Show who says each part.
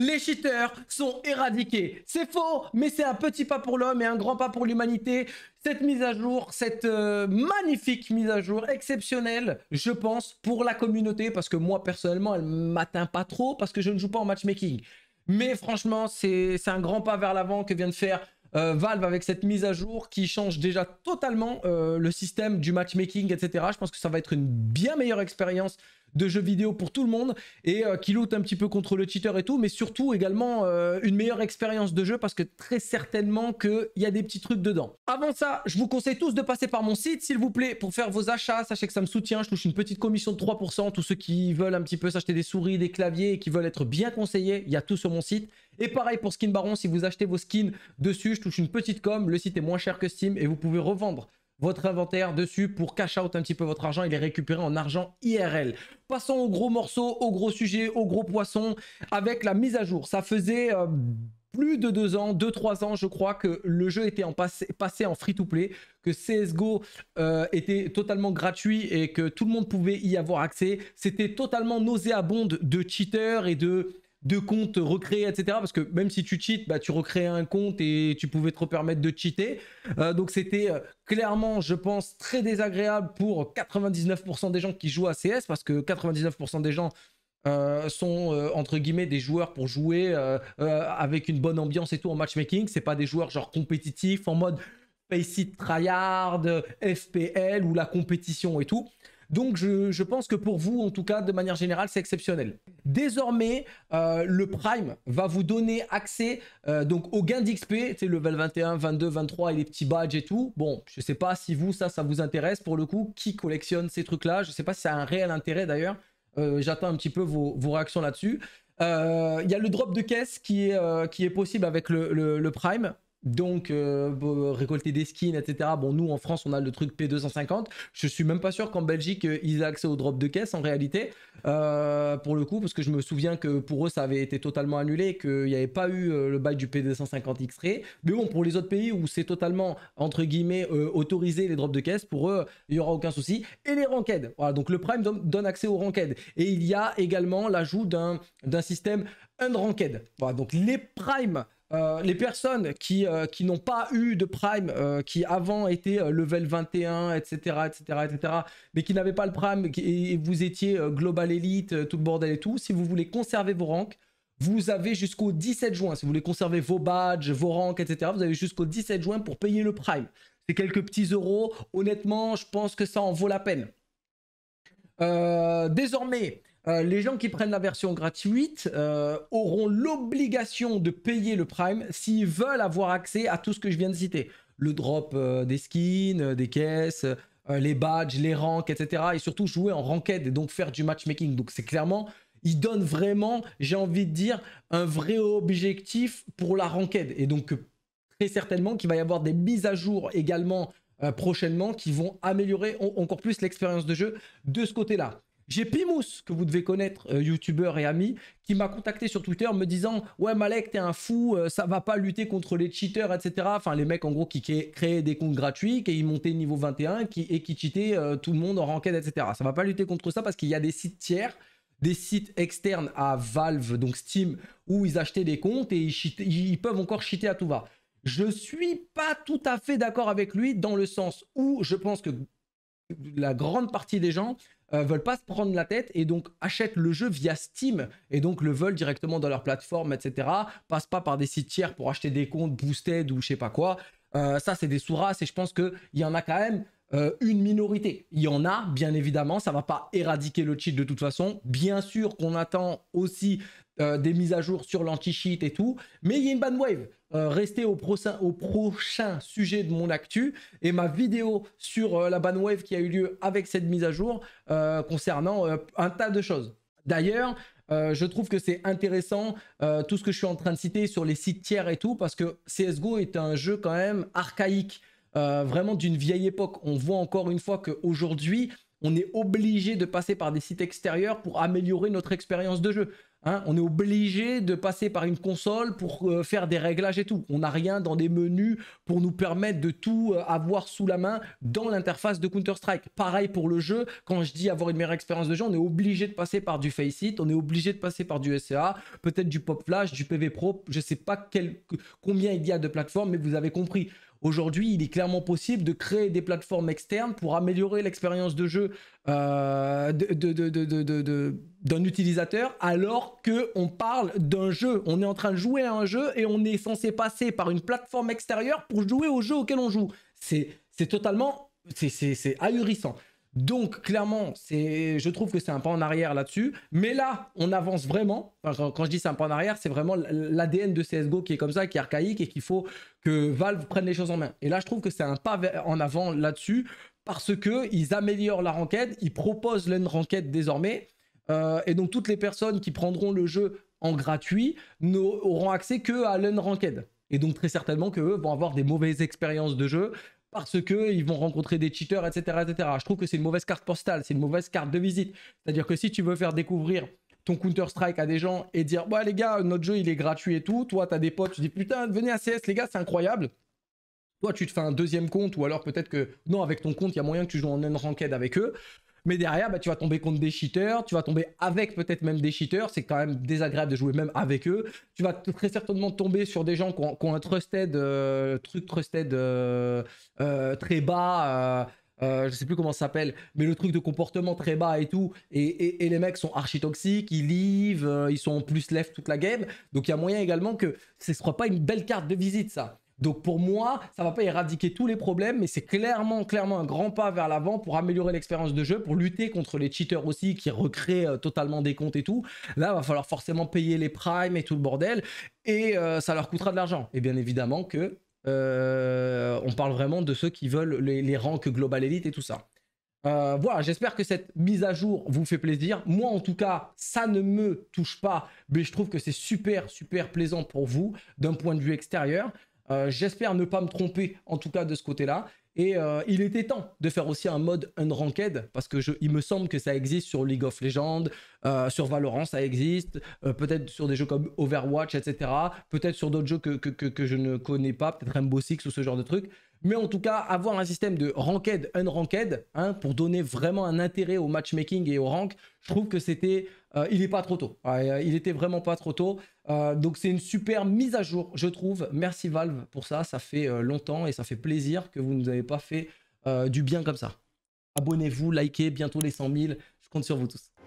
Speaker 1: Les cheaters sont éradiqués. C'est faux, mais c'est un petit pas pour l'homme et un grand pas pour l'humanité. Cette mise à jour, cette euh, magnifique mise à jour, exceptionnelle, je pense, pour la communauté, parce que moi, personnellement, elle m'atteint pas trop, parce que je ne joue pas en matchmaking. Mais franchement, c'est un grand pas vers l'avant que vient de faire euh, Valve avec cette mise à jour qui change déjà totalement euh, le système du matchmaking, etc. Je pense que ça va être une bien meilleure expérience de jeux vidéo pour tout le monde et euh, qui lutte un petit peu contre le cheater et tout, mais surtout également euh, une meilleure expérience de jeu parce que très certainement qu'il y a des petits trucs dedans. Avant ça, je vous conseille tous de passer par mon site, s'il vous plaît, pour faire vos achats. Sachez que ça me soutient, je touche une petite commission de 3%. Tous ceux qui veulent un petit peu s'acheter des souris, des claviers et qui veulent être bien conseillés, il y a tout sur mon site. Et pareil pour Skin Baron, si vous achetez vos skins dessus, je touche une petite com. Le site est moins cher que Steam et vous pouvez revendre votre inventaire dessus pour cash out un petit peu votre argent et les récupérer en argent IRL. Passons au gros morceau, au gros sujet, au gros poisson avec la mise à jour. Ça faisait... Euh, plus de deux ans, deux, trois ans, je crois que le jeu était passé, en free-to-play, que CSGO euh, était totalement gratuit et que tout le monde pouvait y avoir accès. C'était totalement nauséabonde de cheaters et de de comptes recréés, etc. Parce que même si tu cheats, bah, tu recréais un compte et tu pouvais te permettre de cheater. Euh, donc c'était euh, clairement, je pense, très désagréable pour 99% des gens qui jouent à CS, parce que 99% des gens euh, sont entre guillemets des joueurs pour jouer avec une bonne ambiance et tout en matchmaking. C'est pas des joueurs genre compétitifs en mode Faceit Tryhard, FPL ou la compétition et tout. Donc je, pense que pour vous, en tout cas, de manière générale, c'est exceptionnel. Désormais, euh, le Prime va vous donner accès euh, donc au gain d'XP, c'est level 21, 22, 23 et les petits badges et tout. Bon, je ne sais pas si vous, ça, ça vous intéresse pour le coup. Qui collectionne ces trucs-là Je sais pas si ça a un réel intérêt d'ailleurs. Euh, j'attends un petit peu vos, réactions là-dessus. Il y a le drop de caisse qui est, possible avec le, le Prime donc, euh, récolter des skins, etc. Bon, nous en France, on a le truc P250. Je suis même pas sûr qu'en Belgique, euh, ils aient accès aux drops de caisse en réalité. Euh, pour le coup, parce que je me souviens que pour eux, ça avait été totalement annulé, qu'il n'y avait pas eu le bail du P250 X-Ray. Mais bon, pour les autres pays où c'est totalement, entre guillemets, autorisé les drops de caisse, pour eux, il n'y aura aucun souci. Et les ranked. Voilà, donc le Prime donne accès aux ranked. Et il y a également l'ajout d'un système un ranked Voilà, donc les primes euh, les personnes euh, qui, n'ont pas eu de prime, euh, qui avant étaient level 21, etc., etc., etc., mais qui n'avaient pas le prime et, vous étiez global elite, tout le bordel et tout, si vous voulez conserver vos ranks, vous avez jusqu'au 17 juin. Si vous voulez conserver vos badges, vos ranks, etc., vous avez jusqu'au 17 juin pour payer le prime. C'est quelques petits euros. Honnêtement, je pense que ça en vaut la peine. désormais, euh, les gens qui prennent la version gratuite euh, auront l'obligation de payer le Prime s'ils veulent avoir accès à tout ce que je viens de citer. Le drop euh, des skins, des caisses, les badges, les ranks, etc. Et surtout jouer en ranked et donc faire du matchmaking. Donc c'est clairement, ils donnent vraiment, j'ai envie de dire, un vrai objectif pour la ranked. Et donc très certainement qu'il va y avoir des mises à jour également prochainement qui vont améliorer encore plus l'expérience de jeu de ce côté-là. J'ai Pimous, que vous devez connaître, euh, youtubeur et ami, qui m'a contacté sur Twitter me disant Ouais, Malek, t'es un fou, euh, ça va pas lutter contre les cheaters, etc. Enfin, les mecs, en gros, qui créaient des comptes gratuits, qui montaient niveau 21 qui, et qui cheataient euh, tout le monde en ranked, etc. Ça va pas lutter contre ça parce qu'il y a des sites tiers des sites externes à Valve, donc Steam, où ils achetaient des comptes et ils, peuvent encore cheater à tout va. Je ne suis pas tout à fait d'accord avec lui dans le sens où je pense que la grande partie des gens euh, veulent pas se prendre la tête et donc achètent le jeu via Steam et donc le veulent directement dans leur plateforme, etc. Passent pas par des sites tiers pour acheter des comptes boosted ou je sais pas quoi. Euh, ça, c'est des sous-races et je pense qu'il y en a quand même euh, une minorité. Il y en a, bien évidemment, ça va pas éradiquer le cheat de toute façon. Bien sûr qu'on attend aussi euh, des mises à jour sur l'anti-cheat et tout. Mais il y a une ban wave. Euh, restez au, au, prochain sujet de mon actu et ma vidéo sur euh, la la wave qui a eu lieu avec cette mise à jour concernant un tas de choses. D'ailleurs, je trouve que c'est intéressant tout ce que je suis en train de citer sur les sites tiers et tout, parce que CSGO est un jeu quand même archaïque, vraiment d'une vieille époque. On voit encore une fois qu'aujourd'hui, on est obligé de passer par des sites extérieurs pour améliorer notre expérience de jeu. Hein, on est obligé de passer par une console pour euh, faire des réglages et tout. On n'a rien dans des menus pour nous permettre de tout euh, avoir sous la main dans l'interface de Counter-Strike. Pareil pour le jeu, quand je dis avoir une meilleure expérience de jeu, on est obligé de passer par du Faceit, on est obligé de passer par du SCA, peut-être du Pop Flash, du PV Pro, je ne sais pas combien il y a de plateformes, mais vous avez compris. Aujourd'hui, il est clairement possible de créer des plateformes externes pour améliorer l'expérience de jeu euh, d'un utilisateur, alors que parle d'un jeu. On est en train de jouer à un jeu et on est censé passer par une plateforme extérieure pour jouer au jeu auquel on joue. C'est totalement, c'est ahurissant. Donc clairement, je trouve que c'est un pas en arrière là-dessus. Mais là, on avance vraiment. quand, je dis c'est un pas en arrière, c'est vraiment l'ADN de CSGO qui est comme ça, qui est archaïque et qu'il faut que Valve prenne les choses en main. Et là, je trouve que c'est un pas en avant là-dessus parce qu'ils améliorent la ranked, ils proposent l'end ranked désormais. Euh, et donc toutes les personnes qui prendront le jeu en gratuit n'auront accès que à l'un ranked. Et donc très certainement qu'eux vont avoir des mauvaises expériences de jeu, parce qu'ils vont rencontrer des cheaters, etc., etc. Je trouve que c'est une mauvaise carte postale, c'est une mauvaise carte de visite. C'est-à-dire que si tu veux faire découvrir ton Counter-Strike à des gens et dire Ouais, bah, les gars, notre jeu il est gratuit et tout, toi as des potes, tu dis putain, venez à CS les gars, c'est incroyable. Toi tu te fais un deuxième compte ou alors peut-être que non, avec ton compte, il y a moyen que tu joues en une ranked avec eux. Mais derrière, bah, tu vas tomber contre des cheaters, tu vas tomber avec peut-être même des cheaters, c'est quand même désagréable de jouer même avec eux. Tu vas très certainement tomber sur des gens qui ont, un trusted, euh, truc trusted euh, euh, très bas. Euh, je sais plus comment ça s'appelle, mais le truc de comportement très bas et tout, et, les mecs sont archi toxiques, ils livrent, ils sont en plus left toute la game, donc il y a moyen également que ce ne soit pas une belle carte de visite ça. Donc pour moi, ça ne va pas éradiquer tous les problèmes, mais c'est clairement, clairement un grand pas vers l'avant pour améliorer l'expérience de jeu, pour lutter contre les cheaters aussi qui recréent euh, totalement des comptes et tout. Là, il va falloir forcément payer les primes et tout le bordel, et euh, ça leur coûtera de l'argent. Et bien évidemment que euh, on parle vraiment de ceux qui veulent les, ranks global elite et tout ça. voilà, j'espère que cette mise à jour vous fait plaisir. Moi, en tout cas, ça ne me touche pas, mais je trouve que c'est super, super plaisant pour vous d'un point de vue extérieur. Euh, j'espère ne pas me tromper, en tout cas de ce côté-là. Et euh, il était temps de faire aussi un mode unranked, parce que il me semble que ça existe sur League of Legends, euh, sur Valorant ça existe, peut-être sur des jeux comme Overwatch, etc. Peut-être sur d'autres jeux que, que, que, que, je ne connais pas, peut-être Rainbow Six ou ce genre de truc. Mais en tout cas, avoir un système de ranked, unranked, hein, pour donner vraiment un intérêt au matchmaking et au rank, je trouve que c'était, euh, il n'est pas trop tôt. Euh, il était vraiment pas trop tôt. Euh, donc c'est une super mise à jour, je trouve. Merci Valve pour ça. Ça fait longtemps et ça fait plaisir que vous ne nous avez pas fait du bien comme ça. Abonnez-vous, likez, bientôt les 100 000. Je compte sur vous tous.